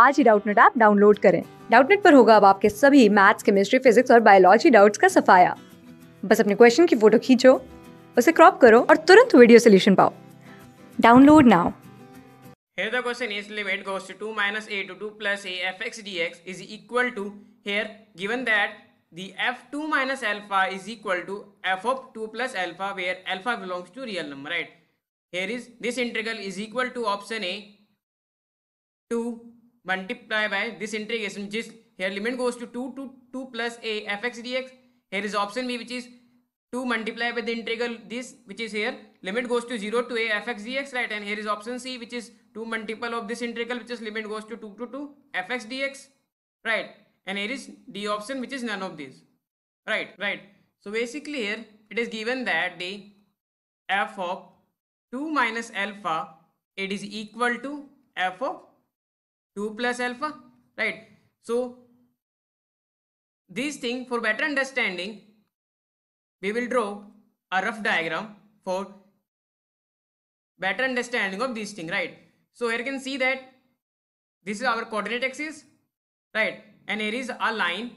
आज ही Doubtnut app download करें डाउटनेट पर होगा अब आपके सभी मैथ्स केमिस्ट्री फिजिक्स और बायोलॉजी डाउट्स का सफाया बस अपने क्वेश्चन की फोटो खींचो उसे क्रॉप करो और तुरंत वीडियो सोल्यूशन पाओ download now Here the question is limit goes to 2 minus a to 2 plus a f fx dx is equal to here given that the f f2 minus alpha is equal to f of 2 plus alpha where alpha belongs to real number right. Here is this integral is equal to option a 2 Multiply by this integration just here limit goes to 2 to 2 plus a fx dx here is option b which is 2 multiplied by the integral this which is here limit goes to 0 to a fx dx right and here is option c which is 2 multiple of this integral which is limit goes to 2 to 2 fx dx right and here is d option which is none of these right right so basically here it is given that the f of 2 minus alpha it is equal to f of 2 plus alpha right so these thing for better understanding we will draw a rough diagram for better understanding of this thing right so here you can see that this is our coordinate axis right and here is a line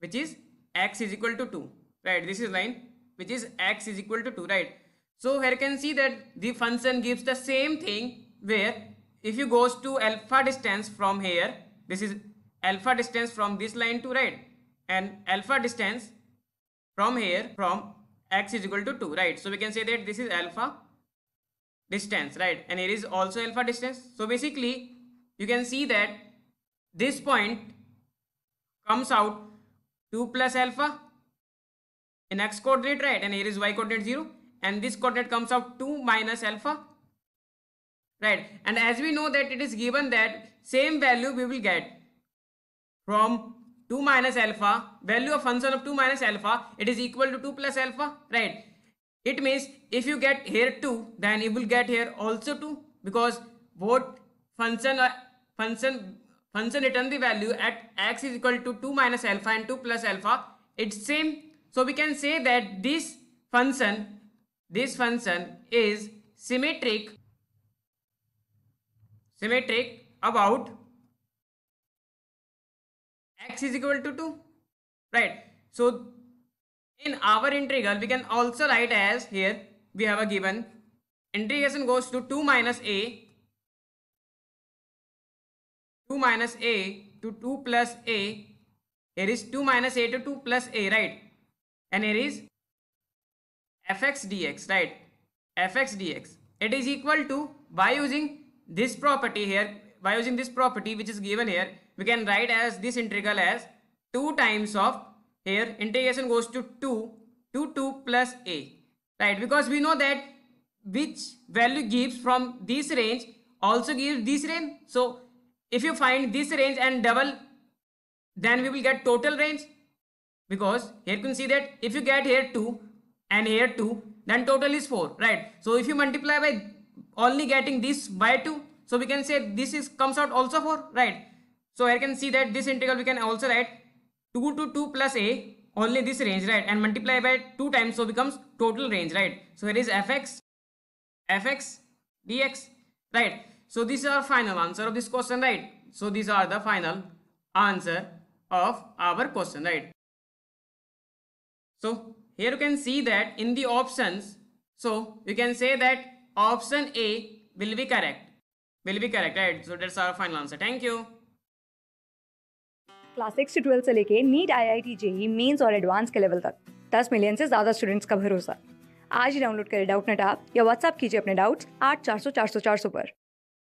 which is x is equal to 2 right this is line which is x is equal to 2 right so here you can see that the function gives the same thing where if you goes to alpha distance from here this is alpha distance from this line to right and alpha distance from here from x is equal to 2 right so we can say that this is alpha distance right and here is also alpha distance so basically you can see that this point comes out 2 plus alpha in x coordinate right and here is y coordinate 0 and this coordinate comes out 2 minus alpha right and as we know that it is given that same value we will get from 2 minus alpha value of function of 2 minus alpha it is equal to 2 plus alpha right it means if you get here 2 then you will get here also 2 because both function uh, function function return the value at x is equal to 2 minus alpha and 2 plus alpha it's same so we can say that this function this function is symmetric symmetric about x is equal to 2 right so in our integral we can also write as here we have a given integration goes to 2 minus a 2 minus a to 2 plus a here is 2 minus a to 2 plus a right and here is fx dx right fx dx it is equal to by using this property here, by using this property which is given here, we can write as this integral as 2 times of here integration goes to 2 to 2 plus a right because we know that which value gives from this range also gives this range so if you find this range and double then we will get total range because here you can see that if you get here 2 and here 2 then total is 4 right so if you multiply by only getting this by 2 so we can say this is comes out also 4 right so I can see that this integral we can also write 2 to 2 plus a only this range right and multiply by 2 times so becomes total range right so here is fx fx dx right so these are final answer of this question right so these are the final answer of our question right so here you can see that in the options so you can say that option A will be correct. Will be correct, right? So that's our final answer. Thank you. Class six से twelfth से लेके NEET I I T JEE mains और advance के level तक दस million से ज़्यादा students का भरोसा आज ही डाउनलोड करें डाउट नेट आप या व्हाट्सअप कीजिए अपने डाउट्स आठ चार सौ चार सौ चार सौ पर